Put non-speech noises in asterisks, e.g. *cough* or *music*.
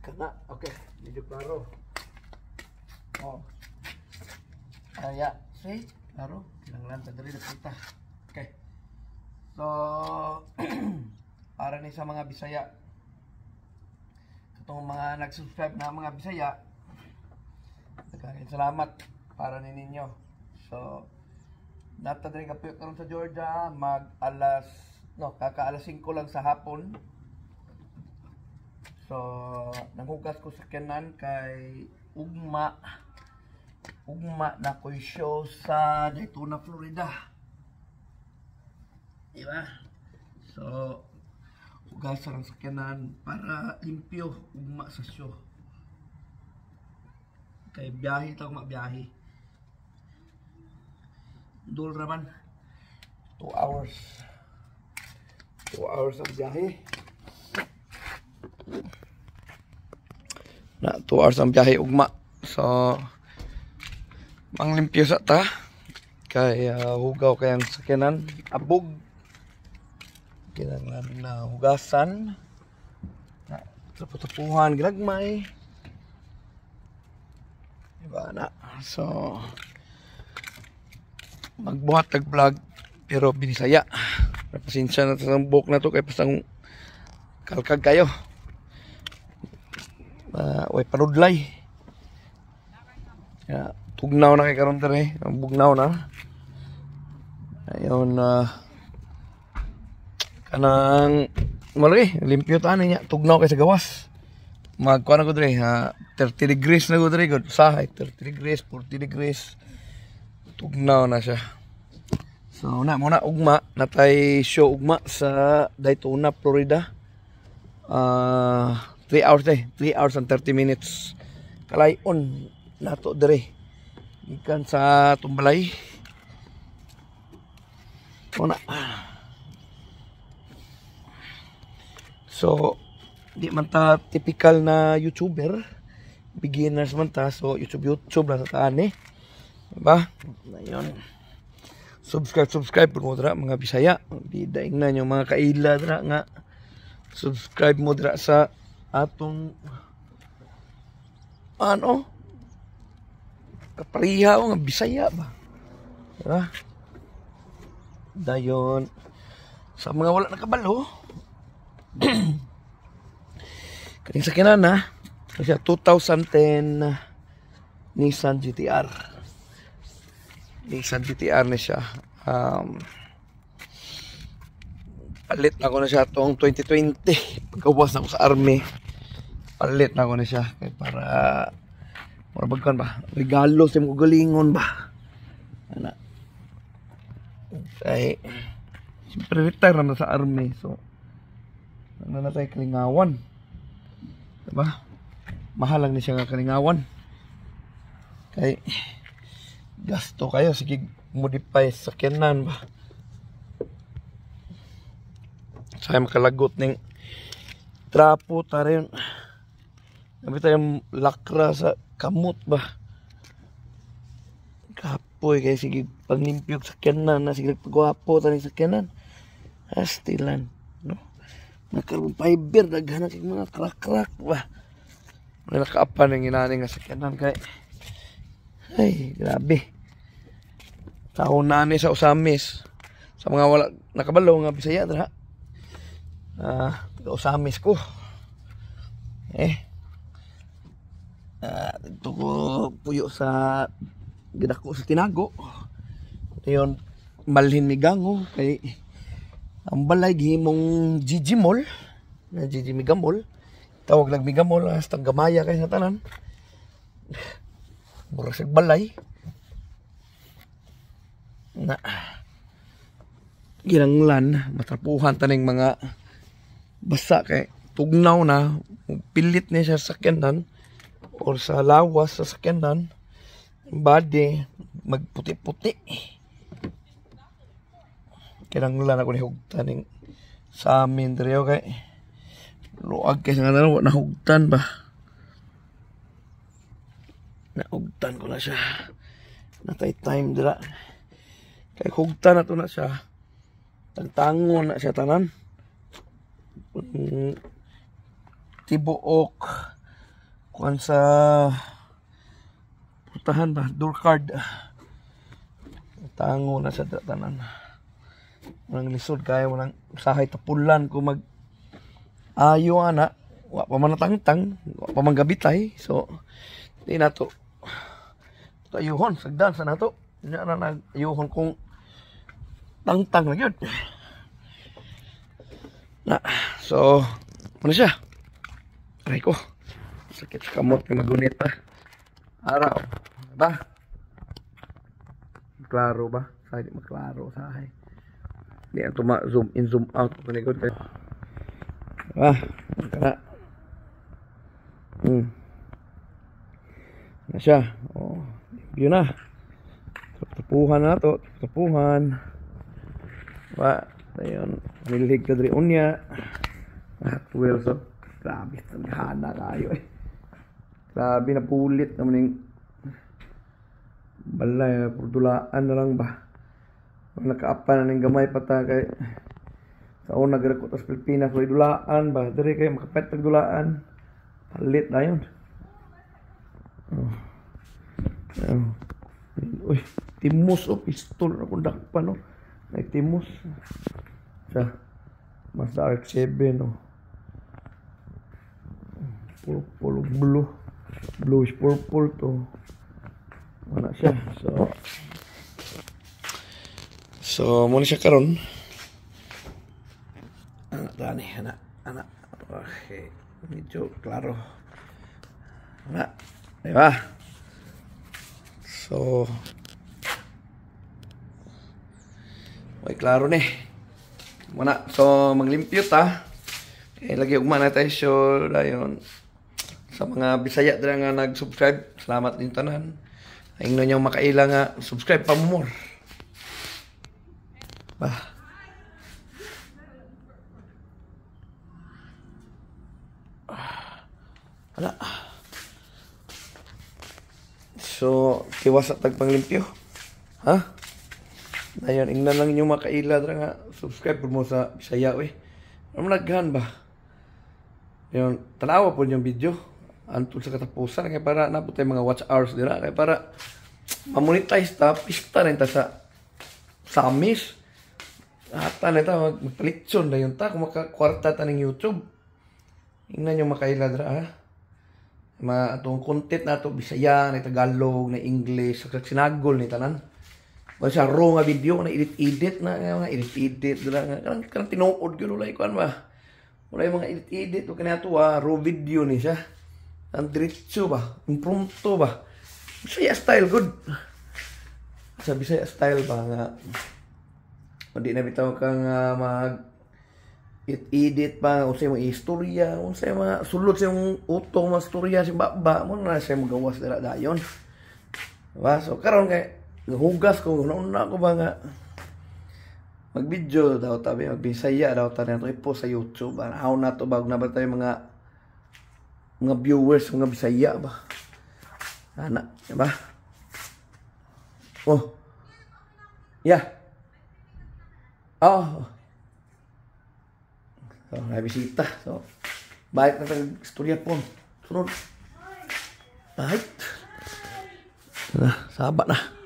Karena oke, okay, hidup baru. Oh. Saya eh, sih baru lantai dari dekat kita. Oke. Okay. So *clears throat* para ni sa mga Bisaya ketemu mga nag-subscribe na mga Bisaya nagkakain selamat para ni ninyo so nata din kayo karon sa Georgia mag alas no kaka alas 5 lang sa hapon So, nanghugas ko sa kanan kay Ugma. Ugma na ko show sa Daytona, Florida. Diba? So, hugas ang sakyanan para limpyo ugma sa show. Kay biyahe tawag mabiyahe. Dul raman. 2 hours. 2 hours ang biyahe. Thank you na 2 hours ang biyahe ugma so limpyo sa ta kay uh, hugaw kayang sakinan abog kinanglan na hugasan na taputupuhan ginagmay diba na so magbuhat tag vlog pero binisaya pasensya na sa buhok na to kay pasang kalkag kayo uh, ah, way panudlay yeah, tugnaw na kay karon tare eh. ang bugnaw na ayon uh, kanang malaki eh, limpyo tani niya tugnaw kay sa gawas magkuha na ko dre eh, ha 30 degrees na ko dre good sahay 30 degrees 40 degrees tugnaw na siya So na mo na ugma natay show ugma sa Daytona, Florida. Ah uh, 3 hours day 3 hours and 30 minutes kalayon nato dere ikan sa tumbalay una so di man ta typical na youtuber beginners man ta so youtube youtube lang ta ani diba ayun subscribe subscribe po mo dra mga bisaya bidaing na nyo mga kaila dra nga subscribe mo dra sa atong ano kapareha nga Bisaya ba diba? dayon sa mga wala nakabalo *clears throat* kaning sa kinana kasi 2010 Nissan GTR Nissan GTR na siya um, palit na ko na siya tong 2020 pagkawas na ko sa army palit na ko na siya kay para mura murabagkan ba regalo sa mga galingon ba ana kay siyempre retire na sa army so ano na tayo kalingawan diba mahalang ni siya nga kalingawan kay gasto kayo sige modify sa sakyanan ba saya makalagot ning trapo ta rin kami tayong lakra sa kamot ba? Kapoy kay sige panglimpyog sa kanan na sige pagwapo tani sa kanan. Astilan, no? Nakaroon fiber daghan kay mga krak-krak ba. Wala ka pa nang inani nga sa kanan kay Ay, grabe. Tao na ni sa usamis. Sa mga wala nakabalo nga Bisaya dra. Ah, uh, usamis ko. Eh, uh, ah, ito ko puyo sa gidako sa tinago yun malhin mi gango kay ang balay gihimong Gigi Mall na Gigi Mega Mall tawag lang Mega Mall hasta gamaya kay sa tanan mura sa balay na ginanglan matrapuhan taning mga basa kay tugnaw na pilit ni siya sakyanan or sa lawas sa sakyanan body magputi-puti kinanglan ako ni hugtan ning sa amin diri okay luag kay sa ngalan na hugtan ba nahugtan ko na siya natay time dira kay hugtan ato na siya tangtangon na siya tanan mm, tibuok kuan sa putahan ba door card tango na sa tanan walang lisod kaya walang usahay tapulan ko mag ayo ana wa pa man tangtang wa pa man gabitay so di na to ayuhon sagdan sa nato nya na nagayuhon kung tangtang na gyud na so ano siya aray ko sakit kamot kay magunit pa araw ba klaro ba sa di maklaro sahay di ato ma zoom in zoom out kunigod kay ah kana hmm na siya oh yun na tupuhan na to tupuhan ba ayun nilig ka diri unya at will so grabe tanghana kayo eh Grabe na pulit naman yung balay, purdulaan na lang ba. Nakaapa na ng gamay pata kay sa una nagrekot sa Pilipinas, may dulaan ba? Dari kayo makapet ng dulaan. Palit na yun. Oh. Oh. Uy, timus o oh, pistol na kung dakpa no. Oh. May timus. Sa Mazda RX-7 no. Pulog-pulog blue bluish purple to wala siya so so muna siya karon anak tani anak anak okay medyo klaro wala diba so may klaro ni muna so maglimpyot ha eh lagi ugma na tayo sure dayon sa mga Bisaya dira nga nag-subscribe. Salamat din tanan. Ingnon niyo makaila nga subscribe pa mo more. Ah. Ala. So, tiwas at tagpanglimpyo. Ha? Dayon, ingnan lang inyong makaila dra nga subscribe mo sa Bisaya we. Ano naghan ba? Yon, tanawa po yung video antol sa katapusan kay para napot tay mga watch hours dira kay para mamonetize ta pista rin ta sa samis ata na ta magpalitson na yun ta kung makakwarta ta ng YouTube ingnan nyo makaila dira ha mga atong content na to Bisaya na Tagalog na English sa sinagol ni tanan Basta sa raw nga video na edit-edit na nga edit-edit dira nga kanang kanang tinuod gyud ulay kuan ba ulay mga edit-edit ug kaniya to ha raw video ni siya ang diretsyo ba? Impromptu ba? Bisaya style, good. Sa Bisaya style ba nga? Hindi na bitaw kang uh, mag edit pa o sa mo istorya unsa mga sulod sa yung utong mga istorya si baba mo na sa mga magawas dira dayon diba? so karon kay hugas ko una ko ba nga mag-video daw tabi, bisaya daw tabi na ito ipo sa YouTube. How na to, bago na ba tayo mga mga viewers, mga bisaya ba? Sana, diba? Oh. Yeah. Oh. So, may bisita. So, bakit na tag-istorya po? Sunod. Bakit? Sabat na.